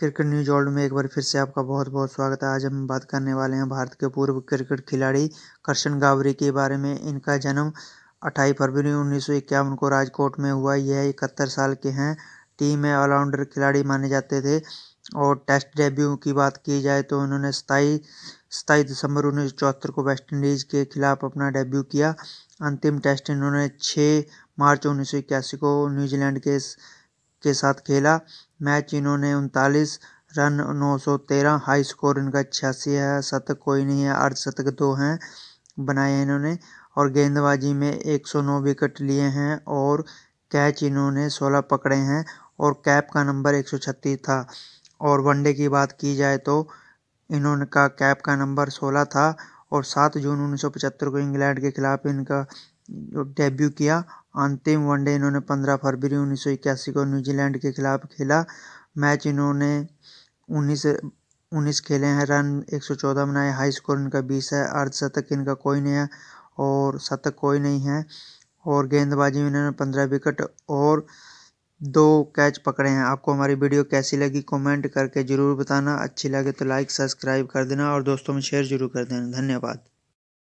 cricket news world में एक बार फिर से आपका बहुत बहुत स्वागत है आज हम बात करने वाले हैं भारत के पूर्व क्रिकेट खिलाड़ी कर्शन गावरी के बारे में इनका जन्म 28 फरवरी उन्नीस को राजकोट में हुआ यह इकहत्तर साल के हैं टीम में ऑलराउंडर खिलाड़ी माने जाते थे और टेस्ट डेब्यू की बात की जाए तो उन्होंने सताई सताईस दिसंबर उन्नीस को वेस्ट इंडीज़ के खिलाफ अपना डेब्यू किया अंतिम टेस्ट इन्होंने छः मार्च उन्नीस को न्यूजीलैंड के के साथ खेला मैच इन्होंने उनतालीस रन नौ सौ तेरह हाई स्कोर इनका छियासी है शतक कोई नहीं है अर्धशतक दो हैं बनाए हैं इन्होंने और गेंदबाजी में एक सौ नौ विकेट लिए हैं और कैच इन्होंने सोलह पकड़े हैं और कैप का नंबर एक सौ छत्तीस था और वनडे की बात की जाए तो इन्होंने का कैप का नंबर सोलह था और सात जून उन्नीस सौ पचहत्तर को इंग्लैंड के खिलाफ इनका डेब्यू किया अंतिम वनडे इन्होंने 15 फरवरी उन्नीस को न्यूजीलैंड के खिलाफ खेला मैच इन्होंने 19 19 खेले हैं रन 114 बनाए हाई स्कोर इनका 20 है अर्धशतक इनका कोई नहीं है और शतक कोई नहीं है और गेंदबाजी में इन्होंने 15 विकेट और दो कैच पकड़े हैं आपको हमारी वीडियो कैसी लगी कमेंट करके ज़रूर बताना अच्छी लगे तो लाइक सब्सक्राइब कर देना और दोस्तों में शेयर जरूर कर देना धन्यवाद